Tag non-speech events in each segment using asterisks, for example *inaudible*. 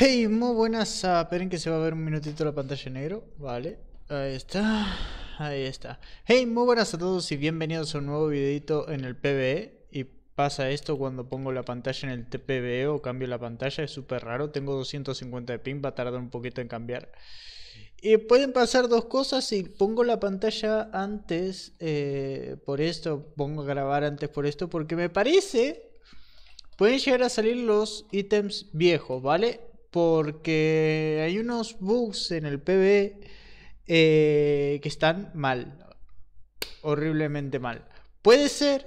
Hey, muy buenas. a... Ah, esperen que se va a ver un minutito la pantalla en negro. Vale, ahí está. Ahí está. Hey, muy buenas a todos y bienvenidos a un nuevo videito en el PBE. Y pasa esto cuando pongo la pantalla en el TPBE o cambio la pantalla. Es súper raro. Tengo 250 de ping, va a tardar un poquito en cambiar. Y pueden pasar dos cosas. Si pongo la pantalla antes eh, por esto, pongo a grabar antes por esto, porque me parece... Pueden llegar a salir los ítems viejos, ¿vale? porque hay unos bugs en el PB eh, que están mal, horriblemente mal. Puede ser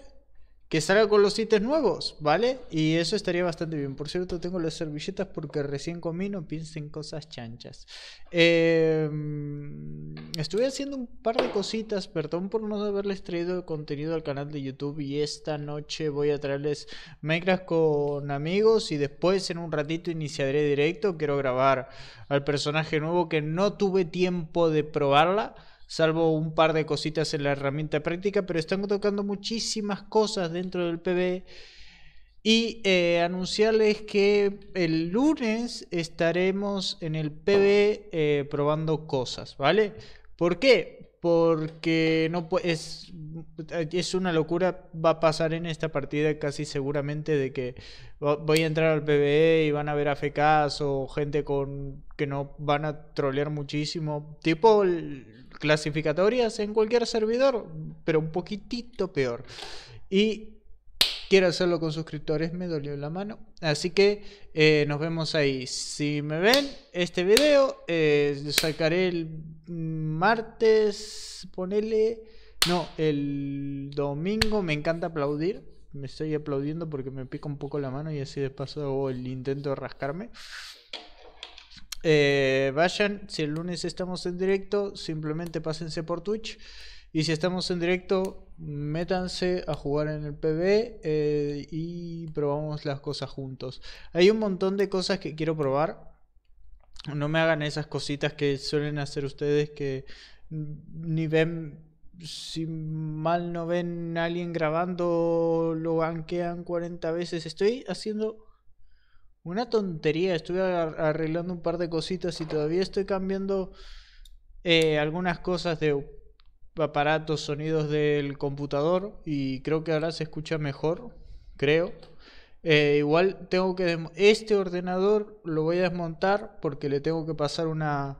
que salga con los ítems nuevos, ¿vale? Y eso estaría bastante bien. Por cierto, tengo las servilletas porque recién comí, no piensen cosas chanchas. Em, estuve haciendo un par de cositas, perdón por no haberles traído contenido al canal de YouTube y esta noche voy a traerles Minecraft con amigos y después en un ratito iniciaré directo. Quiero grabar al personaje nuevo que no tuve tiempo de probarla salvo un par de cositas en la herramienta práctica, pero están tocando muchísimas cosas dentro del PB. Y eh, anunciarles que el lunes estaremos en el PB eh, probando cosas, ¿vale? ¿Por qué? porque no es, mm, es una locura. Va a pasar en esta partida casi seguramente de que voy a entrar al PBE y van a ver a AFKs o gente con que no van a trolear muchísimo. Tipo clasificatorias en cualquier servidor, pero un poquitito peor. Y quiero hacerlo con suscriptores, me dolió la mano. Así que eh, nos vemos ahí. Si me ven este video, eh, sacaré el martes, ponele... No, el domingo me encanta aplaudir. Me estoy aplaudiendo porque me pica un poco la mano y así de paso el intento de rascarme. Eh, vayan, si el lunes estamos en directo, simplemente pásense por Twitch. Y si estamos en directo, métanse a jugar en el PB eh, y probamos las cosas juntos. Hay un montón de cosas que quiero probar. No me hagan esas cositas que suelen hacer ustedes que ni ven, si mal no ven a alguien grabando, lo banquean 40 veces. Estoy haciendo una tontería, ...estoy arreglando un par de cositas y todavía estoy cambiando eh, algunas cosas de aparatos, sonidos del computador y creo que ahora se escucha mejor, creo. Eh, igual tengo que... Este ordenador lo voy a desmontar porque le tengo que pasar una,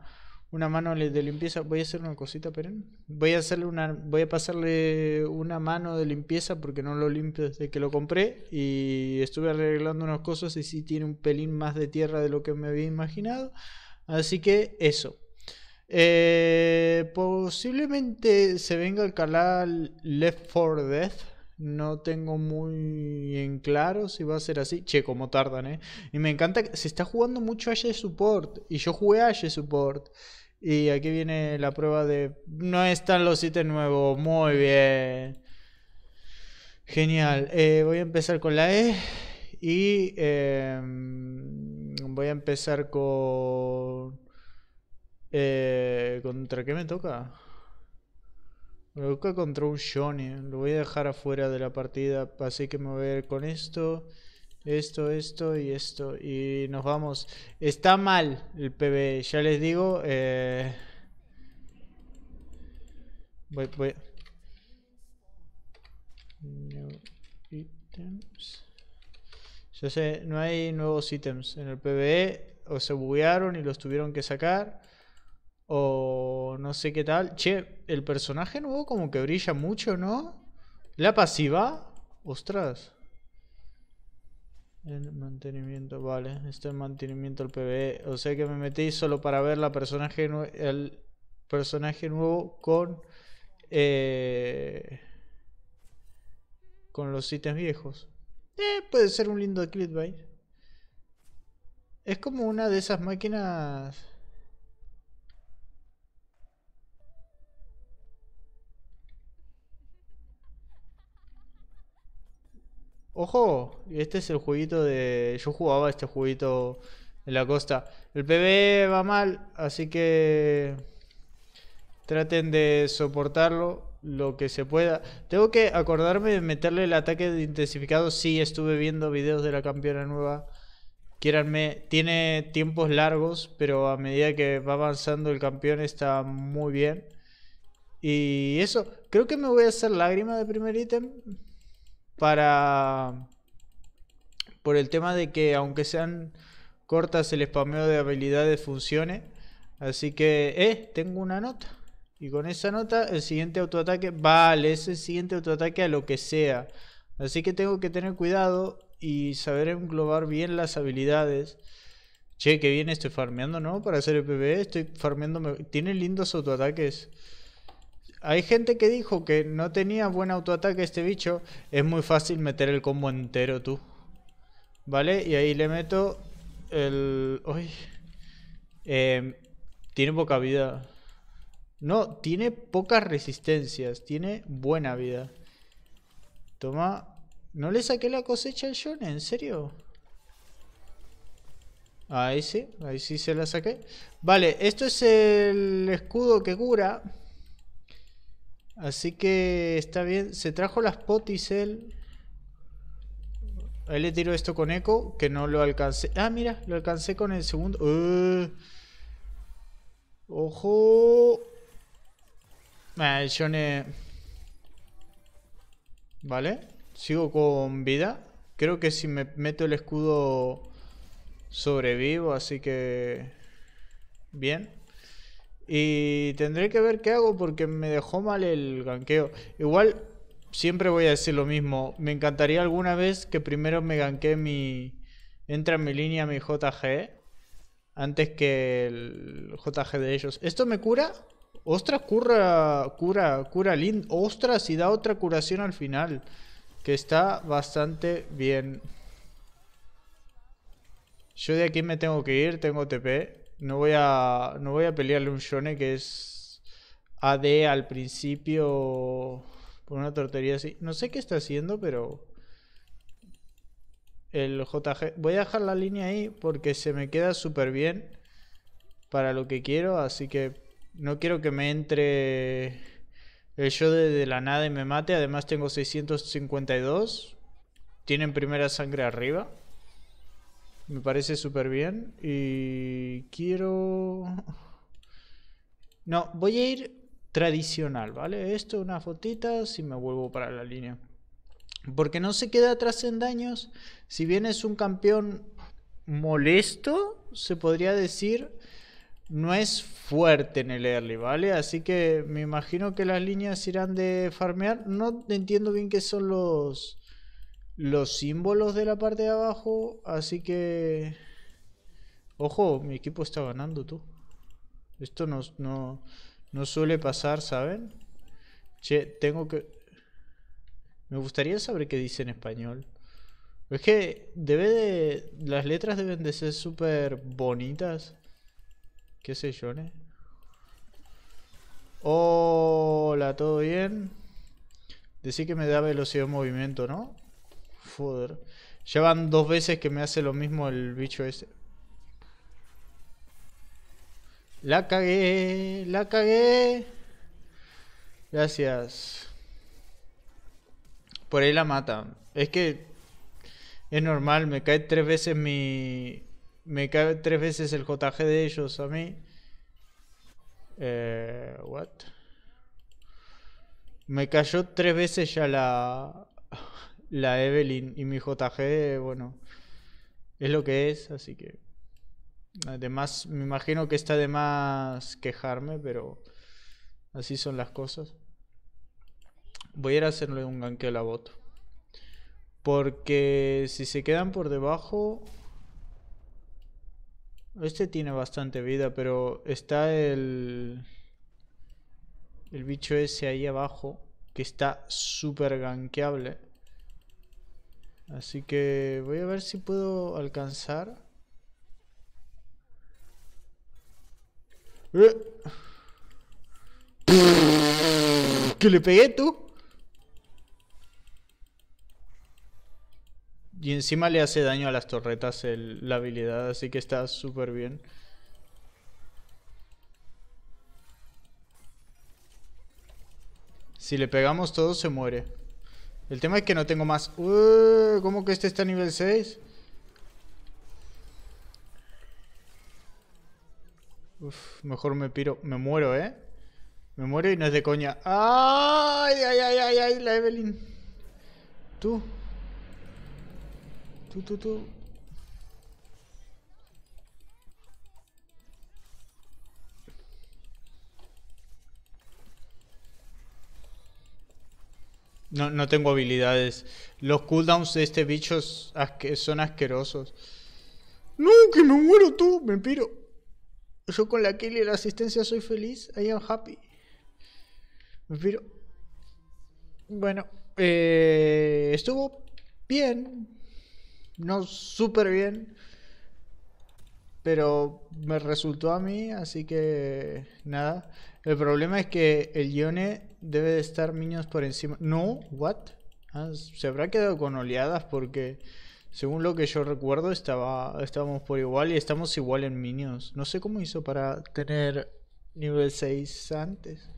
una mano de limpieza. Voy a hacer una cosita, pero Voy a, hacerle una, voy a pasarle una mano de limpieza porque no lo limpio desde que lo compré. Y estuve arreglando unas cosas y si tiene un pelín más de tierra de lo que me había imaginado. Así que eso. Eh, posiblemente se venga el canal Left 4 Death. No tengo muy en claro si va a ser así. Che, como tardan, ¿eh? Y me encanta que se está jugando mucho Ashe Support. Y yo jugué Ashe Support. Y aquí viene la prueba de... No están los ítems nuevos. Muy bien. Genial. Eh, voy a empezar con la E. Y em, voy a empezar con... Eh, ¿Contra qué me toca? Me toca contra un Shone. Lo voy a dejar afuera de la partida. Así que me voy a ir con esto. Esto, esto y esto. Y nos vamos. Está mal el pve, Ya les digo. Eh, voy, voy. No items. Ya sé, no hay nuevos ítems. En el pve o se buguearon y los tuvieron que sacar. O no sé qué tal. Che, el personaje nuevo como que brilla mucho, ¿no? La pasiva. Ostras. El mantenimiento, vale. Este es mantenimiento del PvE. O sea que me metí solo para ver la el personaje nuevo con... Eh, con los ítems viejos. Eh, puede ser un lindo clickbait. Es como una de esas máquinas ojo, este es el jueguito de... Yo jugaba este jueguito en la costa. El PB va mal, así que traten de soportarlo lo que se pueda. Tengo que acordarme de meterle el ataque de intensificado. Sí, estuve viendo videos de la campeona nueva. Quieranme, tiene tiempos largos, pero a medida que va avanzando el campeón está muy bien. Y eso, creo que me voy a hacer lágrima de primer ítem para... Por el tema de que aunque sean cortas el spameo de habilidades funcione. Así que, eh, tengo una nota. Y con esa nota el siguiente autoataque, vale, es el siguiente autoataque a lo que sea. Así que tengo que tener cuidado y saber englobar bien las habilidades. Che, que bien estoy farmeando, ¿no? Para hacer el PvE, estoy farmeando. Tiene lindos autoataques. Hay gente que dijo que no tenía buen autoataque este bicho. Es muy fácil meter el combo entero tú. ¿Vale? Y ahí le meto el... Uy. Em, tiene poca vida. No, tiene pocas resistencias. Tiene buena vida. Toma. No le saqué la cosecha al Shone, ¿en serio? Ahí sí, ahí sí se la saqué. Vale, esto es el escudo que cura. Así que está bien. Se trajo las potis él. Ahí le tiro esto con eco, que no lo alcancé. Ah, mira, lo alcancé con el segundo. Ojo. Ah, Vale. Sigo con vida. Creo que si me meto el escudo sobrevivo, así que... Bien. Y tendré que ver qué hago porque me dejó mal el ganqueo. Igual, siempre voy a decir lo mismo. Me encantaría alguna vez que primero me ganquee mi... Entra en mi línea mi JG. Antes que el JG de ellos. ¿Esto me cura? Ostras, cura, cura, cura lind... Ostras, y da otra curación al final. Que está bastante bien. Yo de aquí me tengo que ir, tengo TP. No voy a, voy a pelearle un Shone que es AD al principio por una tortería así. No sé qué está haciendo, pero... El JG... Voy a dejar la línea ahí porque se me queda súper bien para lo que quiero, así que no quiero que me entre el yo de, la nada y me mate. Además tengo 652. Tienen primera sangre arriba. Me parece súper bien. Y quiero... No, voy a ir tradicional, ¿vale? Esto, una fotita, si me vuelvo para la línea. Porque no se queda atrás en daños. Si bien es un campeón molesto, se podría decir, no es fuerte en el early, ¿vale? Así que me imagino que las líneas irán de farmear. No entiendo bien qué son los los símbolos de la parte de abajo, así que... Ojo, mi equipo está ganando, tú. Esto no, no, suele pasar, ¿saben? Che, tengo que... Me gustaría saber qué dice en español. Es que debe de... Las letras deben de ser súper bonitas. Qué sé yo, ¿eh? Hola, ¿todo bien? Decir que me da velocidad de movimiento, ¿no? Fooder. Ya dos veces que me hace lo mismo el bicho ese. La cagué, la cagué. Gracias. Por ahí la mata. Es que es normal, me cae tres veces mi... Me cae tres veces el JG de ellos a mí. Eh, what? Me cayó tres veces ya la la Evelyn y mi JG, bueno, es lo que es, así que... Además, me imagino que está de más quejarme, pero así son las cosas. Voy a ir a hacerle un ganqueo a la bot. Porque si se quedan por debajo... Este tiene bastante vida, pero está el... El bicho ese ahí abajo, que está súper ganqueable. Así que voy a ver si puedo alcanzar. Eh. ¿Que le pegué tú? Y encima le hace daño a las torretas el, la habilidad, así que está súper bien. Si le pegamos todo se muere. El tema es que no tengo más... Uh, ¿Cómo que este está a nivel 6? mejor me piro... Me muero, ¿eh? Me muero y no es de coña. ¡Ay, ay, ay, ay, ay! La Evelyn. Tú. Tú, tú, tú. No, no tengo habilidades. Los cooldowns de este bicho son asquerosos. No, que me muero tú, me piro. Yo con la kill y la asistencia soy feliz. I am happy. Me piro. Bueno, eh, estuvo bien. No súper bien pero me resultó a mí, así que nada. El problema es que el Yone debe de estar minions por encima. No, what? Ah, se habrá quedado con oleadas porque según lo que yo recuerdo estaba estábamos por igual y estamos igual en Minions. No sé cómo hizo para tener nivel 6 antes.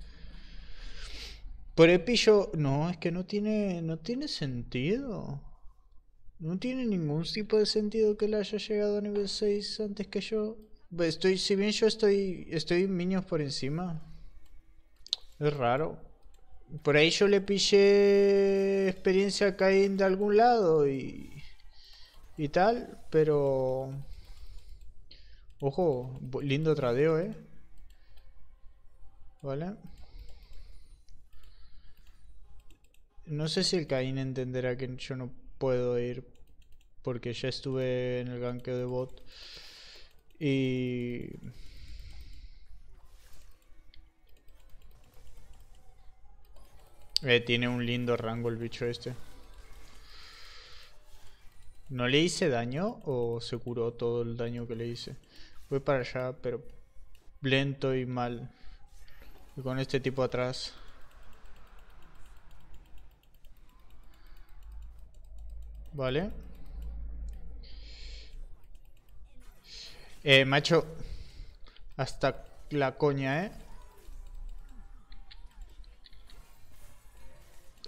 Por Epi yo... No, es que no tiene, no tiene sentido. No tiene ningún tipo de sentido que él haya llegado a nivel 6 antes que yo. Pues, estoy, si bien yo estoy, estoy niños por encima. Es raro. Por ahí yo le pillé experiencia a Caín de algún lado y, y tal, pero... Ojo, lindo tradeo, ¿eh? ¿Vale? No sé si el Caín entenderá que yo no puedo ir porque ya estuve en el ganqueo de bot y eh, tiene un lindo rango el bicho este ¿No le hice daño o se curó todo el daño que le hice? Voy para allá, pero lento y mal. Y con este tipo atrás. Vale. Eh, macho. Hasta la coña, ¿eh?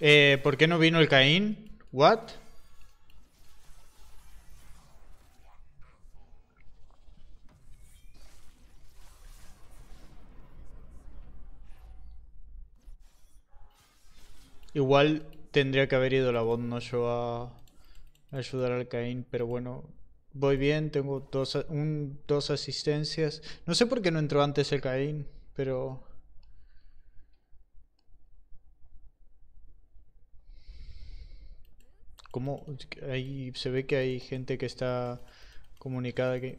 Eh, ¿Por qué no vino el Caín? ¿What? Igual tendría que haber ido la bot no yo a ayudar al Caín, pero bueno, voy bien, tengo dos, dos asistencias. No sé por qué no entró antes el Caín, pero... ¿Cómo? Ahí se ve que hay gente que está comunicada aquí.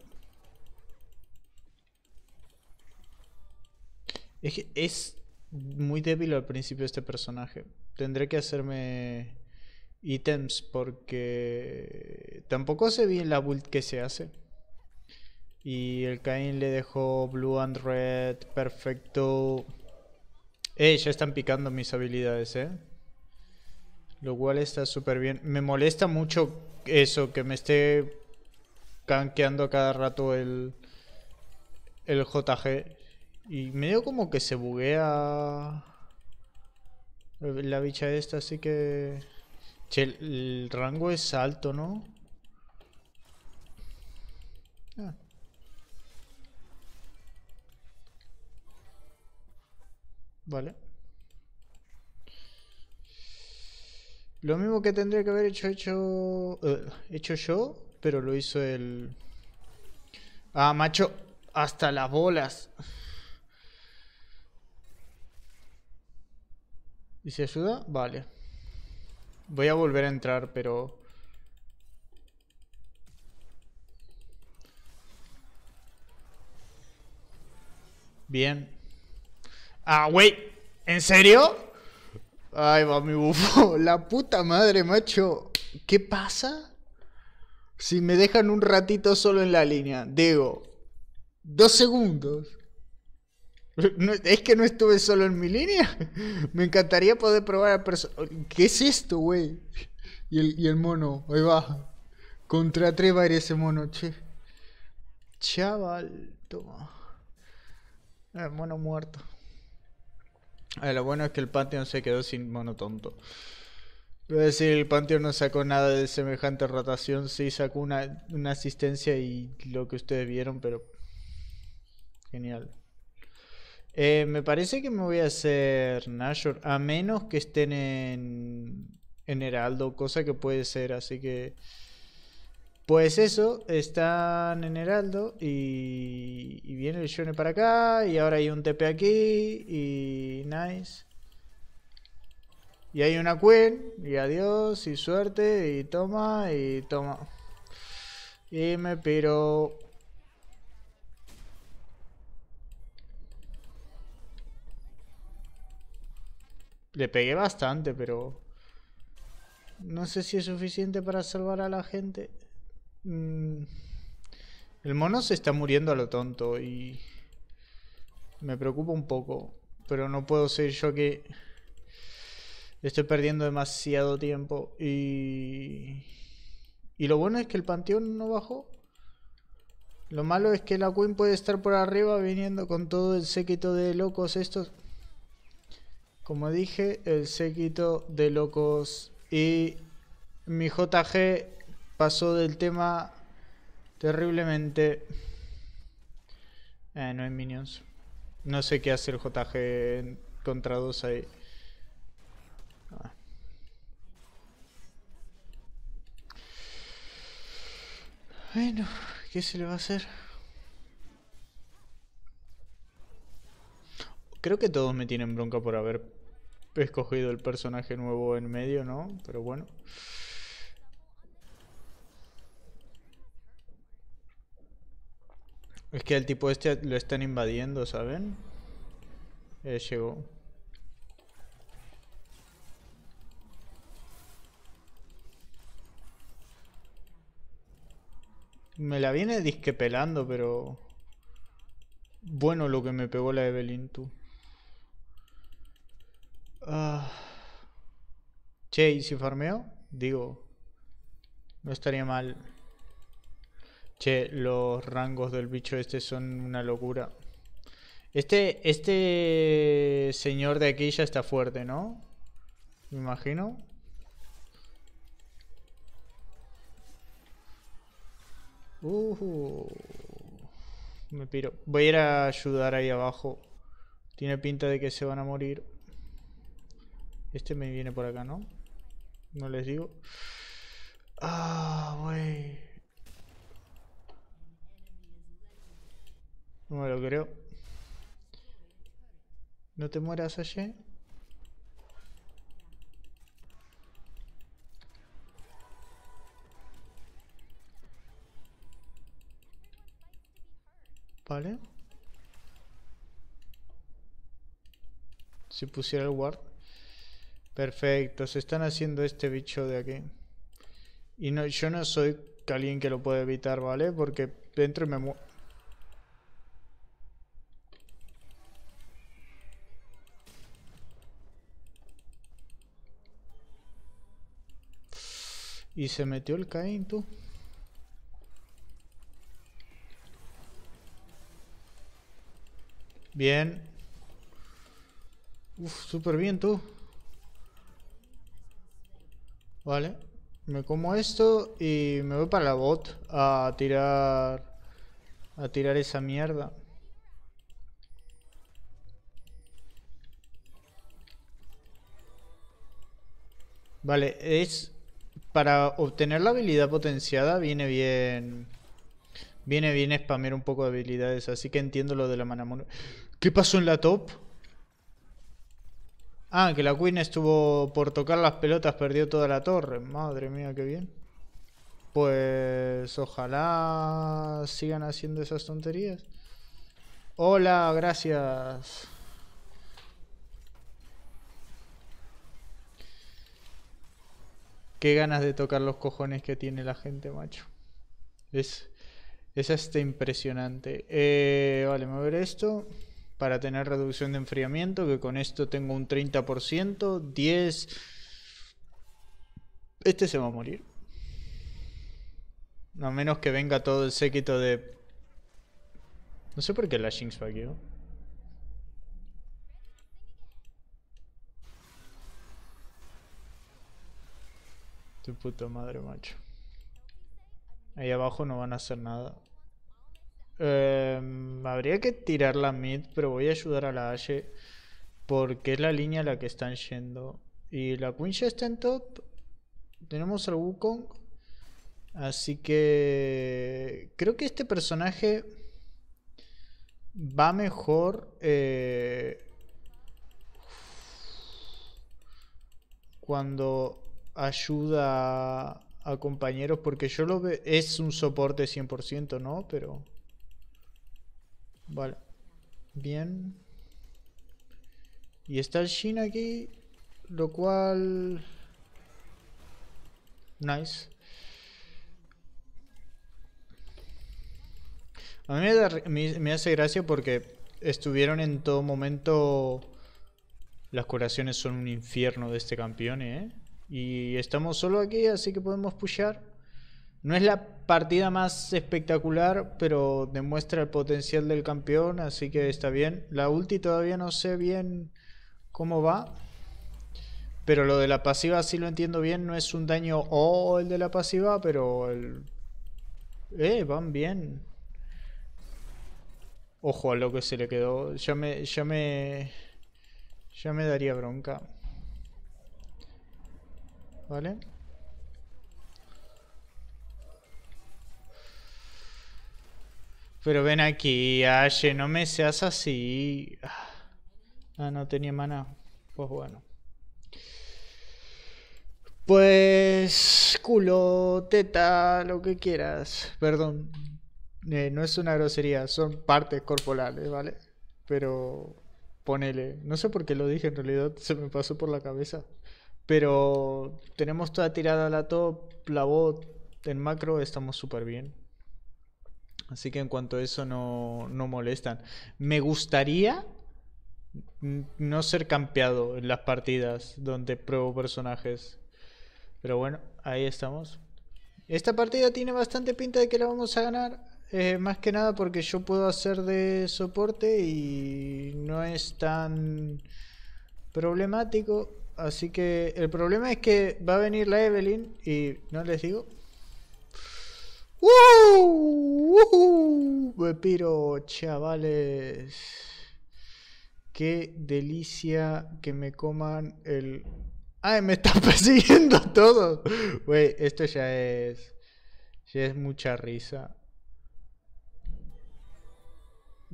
Es es muy débil al principio este personaje. Tendré que hacerme ítems porque tampoco sé bien la build que se hace. Y el Cain le dejó Blue and Red, perfecto. Eh, ya están picando mis habilidades, eh. Lo cual está súper bien. Me molesta mucho eso, que me esté canqueando cada rato el, el JG. Y medio como que se buguea la bicha esta, así que... Che, el rango es alto, ¿no? Ah. Vale. Lo mismo que tendría que haber hecho, hecho, eh, hecho yo, pero lo hizo el... Ah, macho, hasta las bolas. ¿Y si ayuda? Vale. Voy a volver a entrar, pero... Bien. Ah, güey. ¿En serio? Ay, va mi bufo. *laughs* La puta madre, macho. ¿Qué pasa? Si me dejan un ratito solo en la línea. Digo, dos segundos. *laughs* es que no estuve solo en mi línea. *laughs* Me encantaría poder probar a personas. ¿Qué es esto, güey? Y el, y el, mono, ahí va. Contra tres va a ese mono, che. Chaval, toma. Ah, mono muerto. Ah, lo bueno es que el Pantheon se quedó sin mono tonto. Es decir, el Pantheon no sacó nada de semejante rotación. Sí sacó una, asistencia y lo que ustedes vieron, pero... Genial. Eh, me parece que me voy a hacer Nashor. A menos que estén en, en Heraldo, cosa que puede ser. Así que... Pues eso, están en Heraldo y, viene el Shone para acá y ahora hay un TP aquí y nice. Y hay una Queen y adiós y suerte y toma y toma. Y me piro. Le pegué bastante, pero... No sé si es suficiente para salvar a la gente. Mm, el mono se está muriendo a lo tonto y me preocupa un poco, pero no puedo ser yo que estoy perdiendo demasiado tiempo y... Y lo bueno es que el panteón no bajó. Lo malo es que la Queen puede estar por arriba viniendo con todo el séquito de locos estos. Como dije, el séquito de locos y mi JG pasó del tema terriblemente. Eh, no hay minions. No sé qué hace el JG contra dos ahí. Ah. Bueno, ¿qué se le va a hacer? Creo que todos me tienen bronca por haber escogido el personaje nuevo en medio, ¿no? Pero bueno. Es que al tipo este lo están invadiendo, ¿saben? Eh, llegó. Me la viene disque pelando, pero... Bueno lo que me pegó la Evelyn, tú. Ah. Che, ¿y si farmeo? Digo... No estaría mal... Che, los rangos del bicho este son una locura. Este, este señor de aquí ya está fuerte, ¿no? Me imagino. Uh, me piro. Voy a ir a ayudar ahí abajo. Tiene pinta de que se van a morir. Este me viene por acá, ¿no? No les digo. Ah, wey. No me lo creo. No te mueras, allí. Vale. Si pusiera el ward. Perfecto, se están haciendo este bicho de aquí. Y no, yo no soy alguien que lo puede evitar, ¿vale? Porque dentro me muero. Y se metió el Caín, tú. Bien. Uf, súper bien, tú. Vale. Me como esto y me voy para la bot a tirar... A tirar esa mierda. Vale, es para obtener la habilidad potenciada viene bien... Viene bien spamear un poco de habilidades, así que entiendo lo de la mana ¿Qué pasó en la top? Ah, que la Queen estuvo por tocar las pelotas, perdió toda la torre. Madre mía, qué bien. Pues ojalá sigan haciendo esas tonterías. Hola, gracias. qué ganas de tocar los cojones que tiene la gente, macho. Es, es hasta impresionante. Eh, vale, me voy a ver esto. Para tener reducción de enfriamiento, que con esto tengo un 30%, 10... Este se va a morir. A menos que venga todo el séquito de... No sé por qué la Jinx ¿no? Tu puta madre, macho. Ahí abajo no van a hacer nada. Em, habría que tirar la mid, pero voy a ayudar a la Ashe. Porque es la línea a la que están yendo. Y la Queen está en top. Tenemos al Wukong. Así que... Creo que este personaje... Va mejor... Eh, cuando ayuda a compañeros? Porque yo lo veo... Es un soporte 100%, ¿no? Pero... Vale. Bien. Y está el Shin aquí, lo cual... Nice. A mí me, me, hace gracia porque estuvieron en todo momento... Las curaciones son un infierno de este campeón, ¿eh? Y estamos solo aquí, así que podemos pushar No es la partida más espectacular, pero demuestra el potencial del campeón, así que está bien. La ulti todavía no sé bien cómo va. Pero lo de la pasiva sí lo entiendo bien. No es un daño O el de la pasiva, pero el... Eh, van bien. Ojo a lo que se le quedó. Ya me... Ya me... Ya me daría bronca. ¿Vale? Pero ven aquí, ay no me seas así. Ah, no tenía maná. Pues bueno. Pues culo, teta, lo que quieras. Perdón. Eh, no es una grosería, son partes corporales, ¿vale? Pero ponele. No sé por qué lo dije, en realidad se me pasó por la cabeza. Pero tenemos toda tirada la top, la bot, en macro estamos súper bien. Así que en cuanto a eso no, molestan. Me gustaría no ser campeado en las partidas donde pruebo personajes. Pero bueno, ahí estamos. Esta partida tiene bastante pinta de que la vamos a ganar. Eh, más que nada porque yo puedo hacer de soporte y no es tan problemático. Así que el problema es que va a venir la Evelyn y no les digo. ¡Woo! ¡Woo! Me chavales. Qué delicia que me coman el... ¡Ay, me están *laughs* persiguiendo todos! ¡Wey! esto ya es... Ya es mucha risa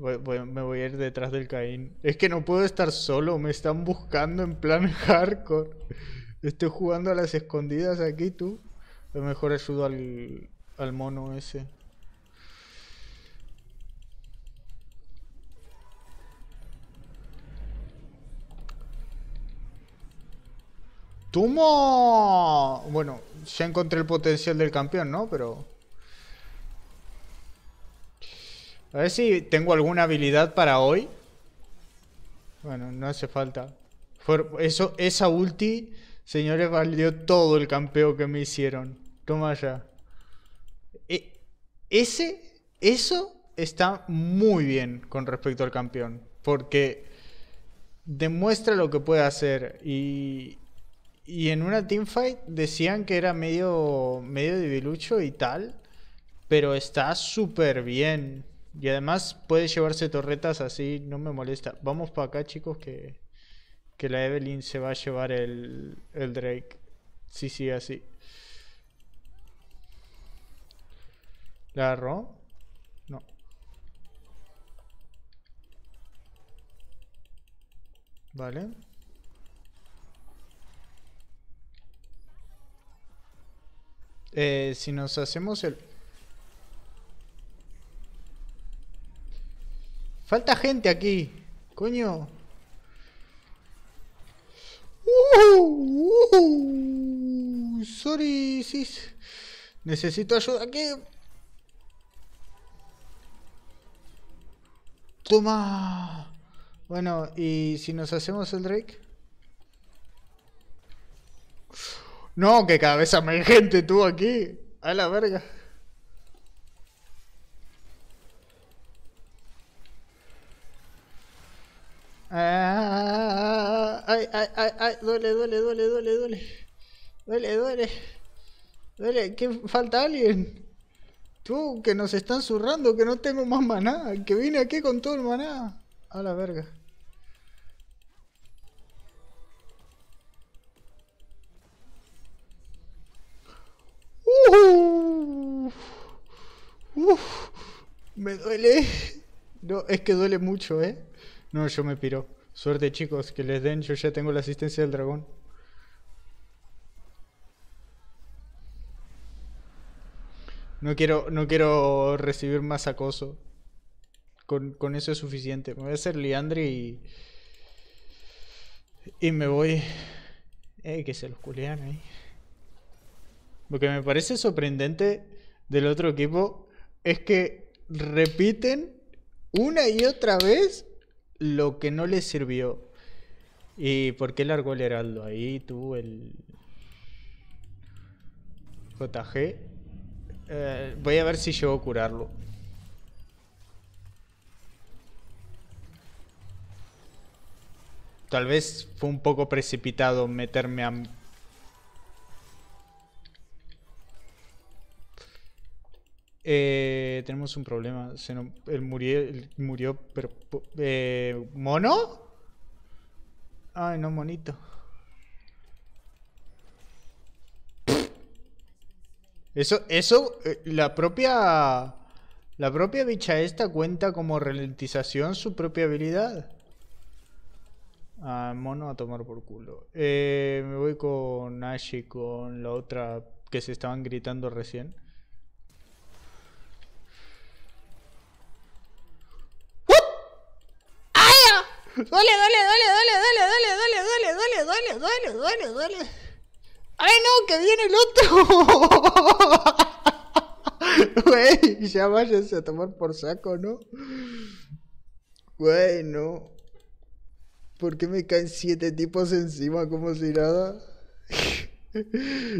me voy a ir detrás del Caín. Es que no puedo estar solo, me están buscando en plan *laughs* hardcore. Estoy jugando a las escondidas aquí, tú. A lo mejor ayudo al, al mono ese. ¡Tumo! Bueno, ya encontré el potencial del campeón, ¿no? Pero... A ver si tengo alguna habilidad para hoy. Bueno, no hace falta. eso, esa ulti, señores, valió todo el campeo que me hicieron. Toma ya. E, ese, eso está muy bien con respecto al campeón. Porque demuestra lo que puede hacer. Y, y en una teamfight decían que era medio, medio debilucho y tal. Pero está súper bien. Y además puede llevarse torretas así, no me molesta. Vamos para acá, chicos, que, la Evelyn se va a llevar el, Drake. Sí, sí, así. ¿La agarró? No. Vale. Eh, si nos hacemos el Falta gente aquí. Coño. Uh, uh, sorry, sis. Necesito ayuda aquí. Toma. Bueno, ¿y si nos hacemos el Drake? No, que cabeza me hay gente tú aquí. A la verga. ay, ay, ay, ay, duele, duele, duele, duele, duele. Duele, duele. Duele, que falta alguien. Tú, que nos están zurrando, que no tengo más maná. Que vine aquí con todo el maná. A la verga. Uf, uf, me duele. No, es que duele mucho, ¿eh? No, yo me piro. Suerte, chicos, que les den. Yo ya tengo la asistencia del dragón. No quiero, no quiero recibir más acoso. Con, eso es suficiente. Me voy a hacer Liandri y. Y me voy. Ey, eh, que se los culean ahí. Lo que me parece sorprendente del otro equipo es que repiten una y otra vez lo que no le sirvió. ¿Y por qué largó el heraldo? Ahí tú el... JG. Eh, voy a ver si llego a curarlo. Tal vez fue un poco precipitado meterme a Eh, tenemos un problema. Se no, él murió, eh, ¿Mono? Ay, no, monito. Eso, eso, eh, la propia... La propia bicha esta cuenta como ralentización su propia habilidad. Ah, mono a tomar por culo. Eh, me voy con Ashi, con la otra que se estaban gritando recién. Duele, duele, duele, duele, duele, duele, duele, duele, duele, duele, duele. ¡Ay no! ¡Que viene el otro! Güey, ya váyanse a tomar por saco, ¿no? Güey, no. ¿Por qué me caen siete tipos encima como si nada?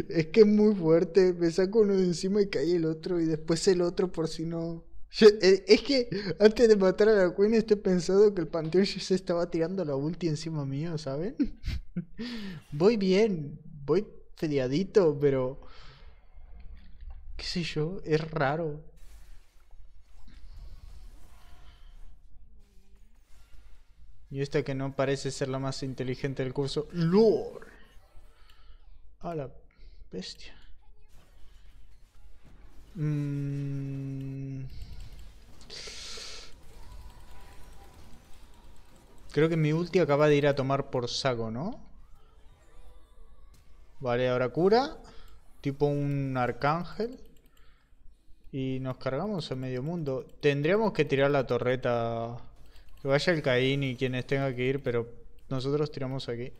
es que es muy fuerte. Me saco uno de encima y cae el otro. Y después el otro por si no. Eh, es que antes de matar a la Queen estoy pensando que el Panteón ya se estaba tirando la ulti encima mío, ¿saben? *laughs* voy bien, voy peleadito, pero... ¿Qué sé yo? Es raro. Y esta que no parece ser la más inteligente del curso. ¡Lord! A la bestia. Mmm... Creo que mi ulti acaba de ir a tomar por saco, ¿no? Vale, ahora cura. Tipo un arcángel. Y nos cargamos a medio mundo. Tendríamos que tirar la torreta. Que vaya el Caín y quienes tenga que ir, pero nosotros tiramos aquí.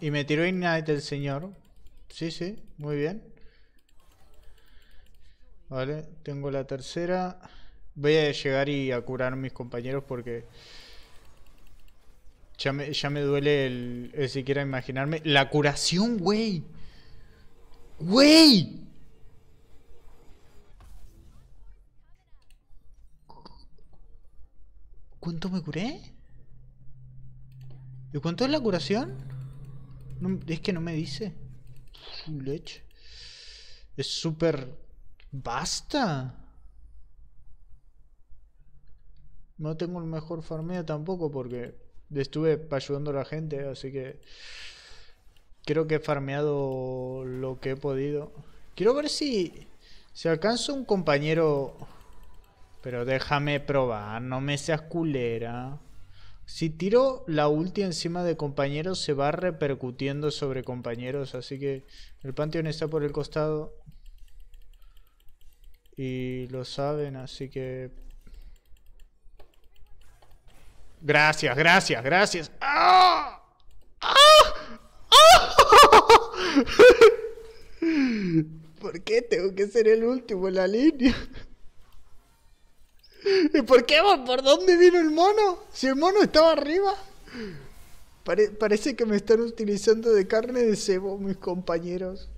y me tiró Ignite el señor. Sí, sí, muy bien. Vale, tengo la tercera. Voy a llegar y a curar a mis compañeros porque... Ya me, duele el, siquiera imaginarme. La curación, güey. Güey. ¿Cuánto me curé? ¿Y cuánto es la curación? es que no me dice. leche. Es súper... ¡Basta! No tengo el mejor farmeo tampoco porque estuve ayudando a la gente, así que... Creo que he farmeado lo que he podido. Quiero ver si... se alcanzo un compañero... Pero déjame probar, no me seas culera. Si tiro la ulti encima de compañeros, se va repercutiendo sobre compañeros. Así que el panteón está por el costado. Y lo saben, así que... Gracias, gracias, gracias. ¡Ah! ¡Ah! ¡Ah! *laughs* ¿Por qué tengo que ser el último en la línea? ¿Y por qué? ¿Por dónde vino el mono? Si el mono estaba arriba. parece que me están utilizando de carne de cebo mis compañeros.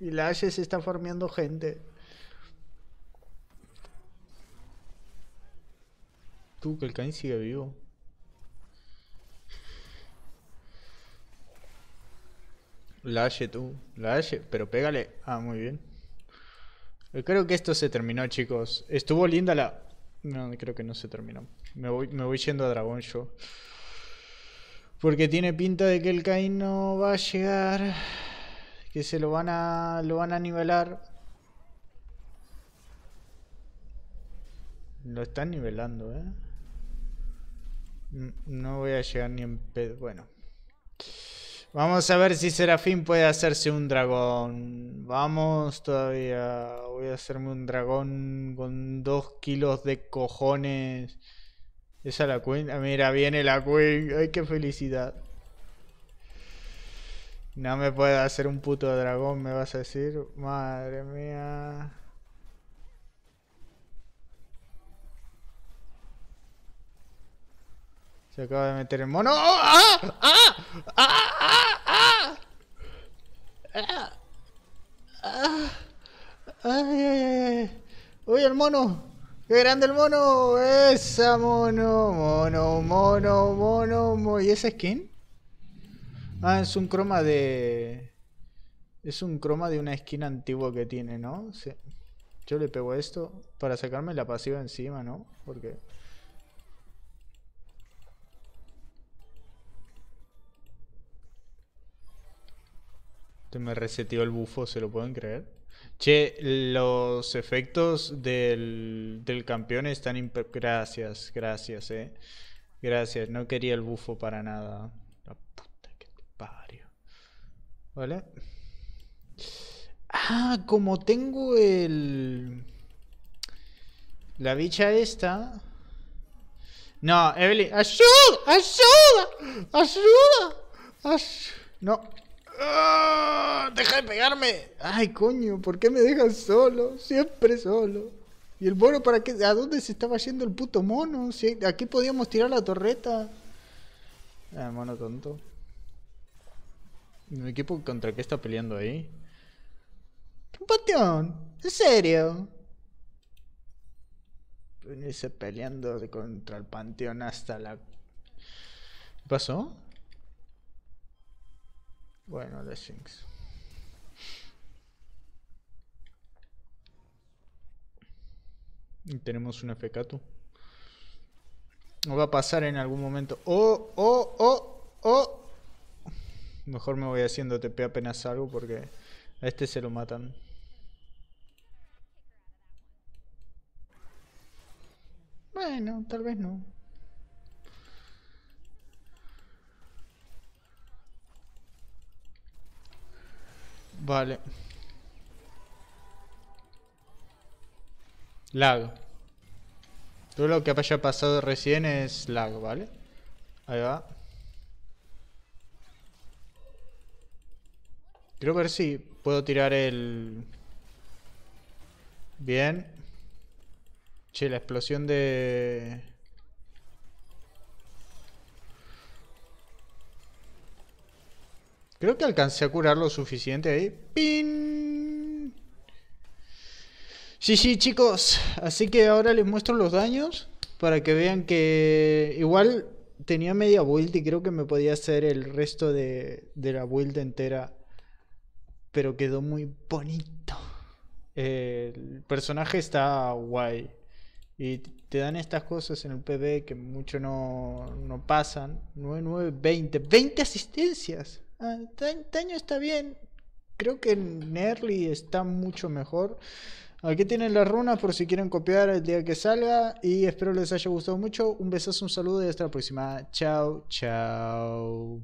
Y la H se está formando gente. Tú, que el Cain sigue vivo. La H, tú. La H, pero pégale. Ah, muy bien. Eh, creo que esto se terminó, chicos. Estuvo linda la... No, creo que no se terminó. Me voy, yendo a dragón yo. Porque tiene pinta de que el caíno no va a llegar. Que se lo van a. lo van a nivelar. Lo están nivelando, eh. No voy a llegar ni en pedo. Bueno. Vamos a ver si Serafín puede hacerse un dragón. Vamos todavía. Voy a hacerme un dragón con dos kilos de cojones. Esa la Queen. Ah, mira, viene la Queen. Ay, qué felicidad. No me puedo hacer un puto dragón, me vas a decir. Madre mía. Se acaba de meter el mono. ¡Ah! ¡Ah! ¡Ah! ¡Ah! ay, uy el mono! ¡Qué grande el mono! ¡Esa mono! Mono, mono, mono, mono. ¿Y esa skin? Ah, es un croma de... Es un croma de una skin antigua que tiene, ¿no? Sí. Yo le pego esto para sacarme la pasiva encima, ¿no? Porque... Este me reseteó el bufo, ¿se lo pueden creer? Che, los efectos del, campeón están... Gracias, gracias, eh. Gracias, no quería el bufo para nada. La puta que te parió. ¿Vale? Ah, como tengo el... La bicha esta... No, Evelyn, ayuda, ayuda, ayuda, ayuda. No, Ah, ¡Deja de pegarme! Ay, coño, ¿por qué me dejas solo? Siempre solo. ¿Y el mono para qué? ¿A dónde se estaba yendo el puto mono? Si aquí podíamos tirar la torreta. Ah, mono tonto. ¿Mi equipo contra qué está peleando ahí? ¡Panteón! ¿En serio? Venirse peleando contra el panteón hasta la... ¿Qué pasó? Bueno, The Y tenemos un efecato. No va a pasar en algún momento. ¡Oh, oh, oh, oh! Mejor me voy haciendo TP apenas salgo porque a este se lo matan. Bueno, tal vez no. Vale. Lago. Todo lo que haya pasado recién es lago ¿vale? Ahí va. Quiero ver si puedo tirar el... Bien. Che, la explosión de... Creo que alcancé a curar lo suficiente ahí. ¡Pin! Sí, sí, chicos. Así que ahora les muestro los daños para que vean que igual tenía media vuelta y creo que me podía hacer el resto de, la vuelta entera. Pero quedó muy bonito. el personaje está guay. Y te dan estas cosas en el PB que mucho no, no pasan. 9, 9, 20. 20 asistencias. Ah, Taño está bien. Creo que Nerly está mucho mejor. Aquí tienen las runas por si quieren copiar el día que salga. Y espero les haya gustado mucho. Un besazo, un saludo y hasta la próxima. Chao, chao.